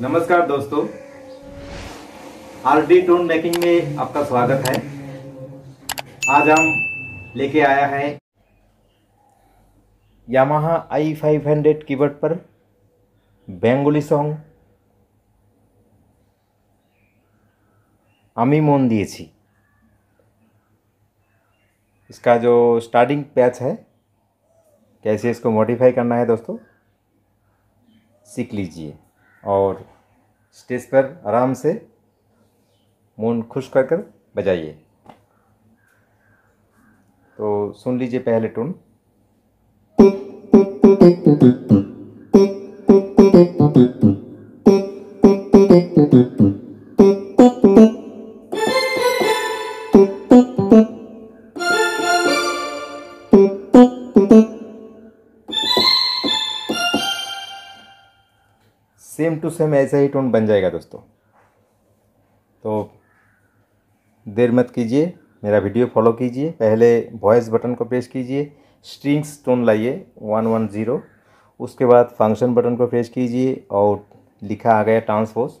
नमस्कार दोस्तों R D tone making में आपका स्वागत है आज हम लेके आया है यामाहा आई फाइव हंड्रेड बर्ड पर बेंगोली सॉन्ग আমি मोन दिए इसका जो स्टार्टिंग पैच है कैसे इसको मॉडिफाई करना है दोस्तों सीख लीजिए और स्टेज पर आराम से मून खुश कर कर बजाइए तो सुन लीजिए पहले टून सेम टू सेम ऐसा ही टोन बन जाएगा दोस्तों तो देर मत कीजिए मेरा वीडियो फॉलो कीजिए पहले वॉइस बटन को प्रेस कीजिए स्ट्रिंग्स टोन लाइए वन वन ज़ीरो उसके बाद फंक्शन बटन को प्रेस कीजिए और लिखा आ गया ट्रांसफोर्स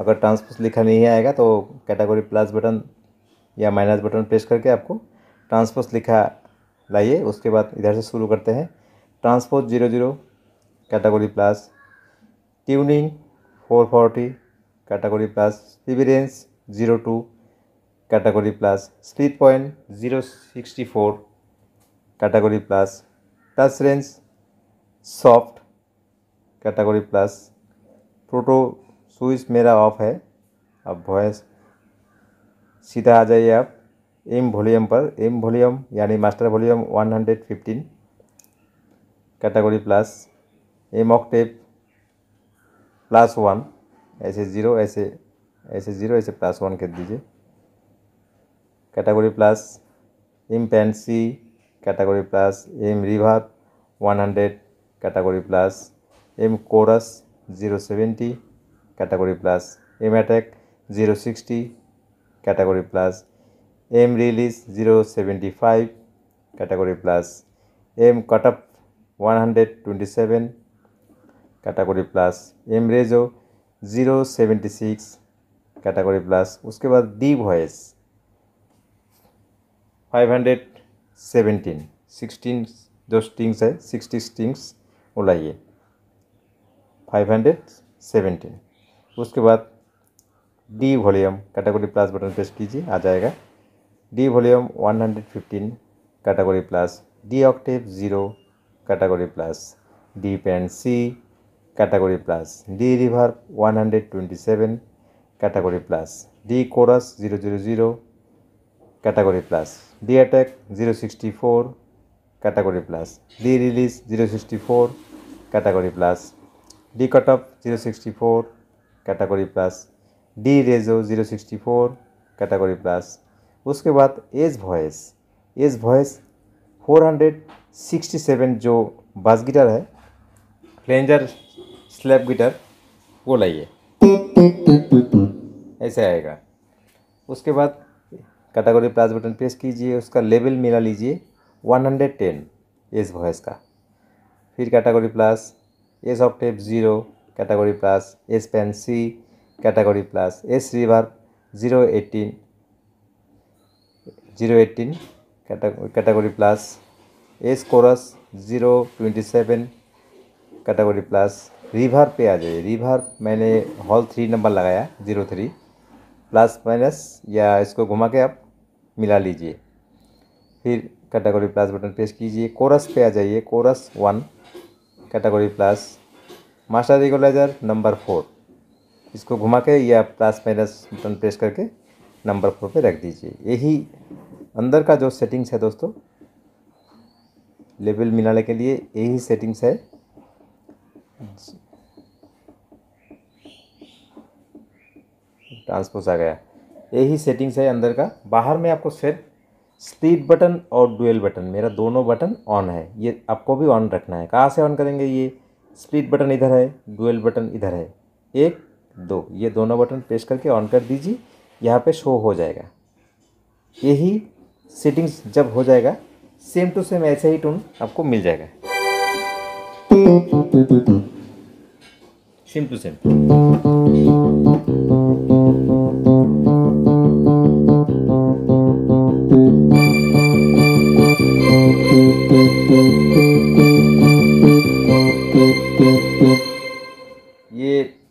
अगर ट्रांसफोर्स लिखा नहीं आएगा तो कैटेगरी प्लस बटन या माइनस बटन प्रेस करके आपको ट्रांसफोर्स लिखा लाइए उसके बाद इधर से शुरू करते हैं transpose zero zero category plus tuning four forty category plus सिविरेंस zero two category plus split point zero sixty four category plus touch range soft category plus प्रोटो स्विच मेरा ऑफ है अब वॉइस सीधा आ जाइए आप एम वॉल्यूम पर एम वॉल्यूम यानी master volume 115 category plus M octave plus one ऐसे ज़ीरो ऐसे ऐसे ज़ीरो ऐसे प्लस वन कर दीजिए category plus M Pence category plus M reverb one hundred category plus M chorus zero seventy category plus M attack zero sixty category plus M release zero seventy five category plus M cutoff one hundred twenty seven category plus M रेजो zero seventy six category plus उसके बाद D voice five hundred seventeen sixteen जो strings है sixty strings वो लाइए five hundred seventeen उसके बाद D volume category plus button press कीजिए आ जाएगा D volume one hundred fifteen category plus D octave zero category plus D pan C category plus D reverb 127 category plus D chorus 000 category plus D attack 064 category plus D release 064 category plus D cutoff 064 category plus D ratio 064 category plus उसके बाद as voice as voice 467 जो बास guitar है plunger slab guitar वो लाइए ऐसे आएगा उसके बाद कैटागोरी प्लस बटन प्रेस कीजिए उसका लेवल मिला लीजिए 110 एस वॉइस का फिर कैटागोरी प्लस एस ऑफ टेप zero category plus S pan C category plus S reverb zero eighteen zero eighteen category plus S chorus zero twenty seven category plus reverb पे आ जाइए रिवर मैंने हॉल थ्री नंबर लगाया zero three plus minus या इसको घुमा के आप मिला लीजिए फिर कैटेगरी प्लस बटन प्रेस कीजिए कोरस पे आ जाइए chorus one category plus master equalizer number four इसको घुमा के या प्लस माइनस बटन प्रेस करके नंबर फोर पे रख दीजिए यही अंदर का जो सेटिंग्स है दोस्तों लेवल मिलाने के लिए यही सेटिंग्स है ट्रांसपोज आ गया यही सेटिंग्स है अंदर का बाहर में आपको सिर्फ स्पीड बटन और डुअल बटन मेरा दोनों बटन ऑन है ये आपको भी ऑन रखना है कहाँ से ऑन करेंगे ये स्प्लिट बटन इधर है डुअल बटन इधर है एक दो ये दोनों बटन प्रेस करके ऑन कर दीजिए यहाँ पे शो हो जाएगा यही सेटिंग्स जब हो जाएगा सेम टू सेम ऐसे ही टून आपको मिल जाएगा सेम टू सेम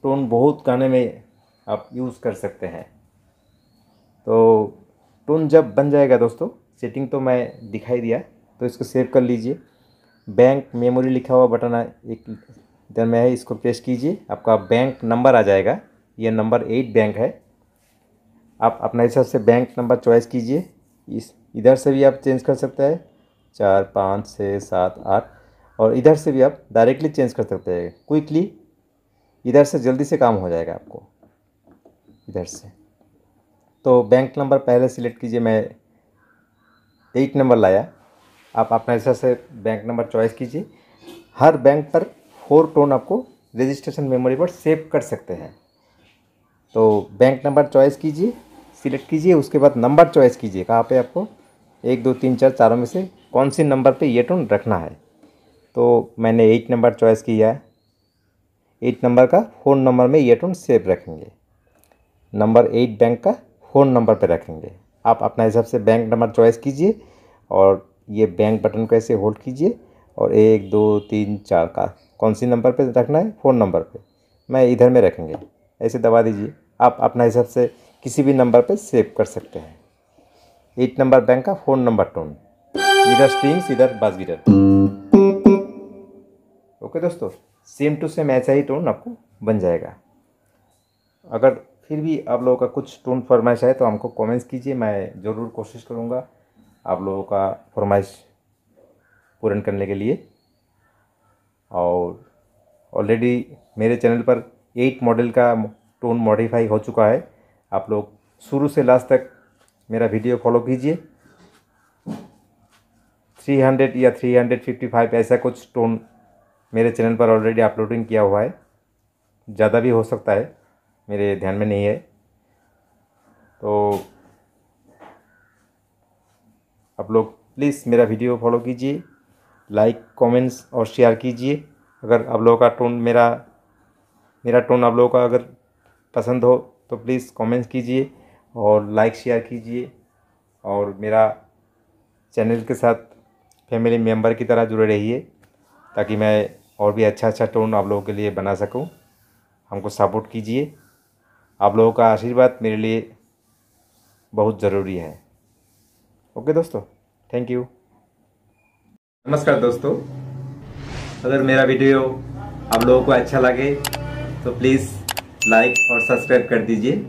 टोन बहुत गाने में आप यूज़ कर सकते हैं तो टोन जब बन जाएगा दोस्तों सेटिंग तो मैं दिखाई दिया तो इसको सेव कर लीजिए बैंक मेमोरी लिखा हुआ बटन एक इधर में है इसको प्रेस कीजिए आपका बैंक नंबर आ जाएगा ये नंबर एट बैंक है आप अपने हिसाब से बैंक नंबर चॉइस कीजिए इस इधर से भी आप चेंज कर सकते हैं चार पाँच छः सात आठ और इधर से भी आप डायरेक्टली चेंज कर सकते हैं क्विकली इधर से जल्दी से काम हो जाएगा आपको इधर से तो बैंक नंबर पहले सिलेक्ट कीजिए मैं एट नंबर लाया आप अपना हिसाब से बैंक नंबर चॉइस कीजिए हर बैंक पर फोर टोन आपको रजिस्ट्रेशन मेमोरी पर सेव कर सकते हैं तो बैंक नंबर चॉइस कीजिए सिलेक्ट कीजिए उसके बाद नंबर चॉइस कीजिए कहाँ पे आपको एक दो तीन चार चारों में से कौन से नंबर पे ये टोन रखना है तो मैंने एट नंबर चॉइस किया है एट नंबर का फ़ोन नंबर में ईयरफोन सेव रखेंगे नंबर एट बैंक का फ़ोन नंबर पर रखेंगे आप अपना हिसाब से बैंक नंबर चॉइस कीजिए और ये बैंक बटन को ऐसे होल्ड कीजिए और एक दो तीन चार का कौन सी नंबर पे रखना है फ़ोन नंबर पे मैं इधर में रखेंगे ऐसे दबा दीजिए आप अपना हिसाब से किसी भी नंबर पे सेव कर सकते हैं एट नंबर बैंक का फ़ोन नंबर टोन इधर स्ट्रिंग्स इधर बाजगिर ओके दोस्तों सेम टू सेम ऐसा ही टोन आपको बन जाएगा अगर फिर भी आप लोगों का कुछ टोन फरमाइश है तो हमको कमेंट्स कीजिए मैं ज़रूर कोशिश करूँगा आप लोगों का फरमाइश पूर्ण करने के लिए और ऑलरेडी मेरे चैनल पर एट मॉडल का टोन मॉडिफाई हो चुका है आप लोग शुरू से लास्ट तक मेरा वीडियो फॉलो कीजिए 300 या 355 ऐसा कुछ टोन मेरे चैनल पर ऑलरेडी अपलोडिंग किया हुआ है ज़्यादा भी हो सकता है मेरे ध्यान में नहीं है तो आप लोग प्लीज़ मेरा वीडियो फॉलो कीजिए लाइक कमेंट्स और शेयर कीजिए अगर आप लोगों का टोन मेरा मेरा टोन आप लोगों का अगर पसंद हो तो प्लीज़ कमेंट्स कीजिए और लाइक शेयर कीजिए और मेरा चैनल के साथ फैमिली मेम्बर की तरह जुड़े रहिए ताकि मैं और भी अच्छा अच्छा टोन आप लोगों के लिए बना सकूँ हमको सपोर्ट कीजिए आप लोगों का आशीर्वाद मेरे लिए बहुत ज़रूरी है ओके दोस्तों थैंक यू नमस्कार दोस्तों अगर मेरा वीडियो आप लोगों को अच्छा लगे तो प्लीज़ लाइक और सब्सक्राइब कर दीजिए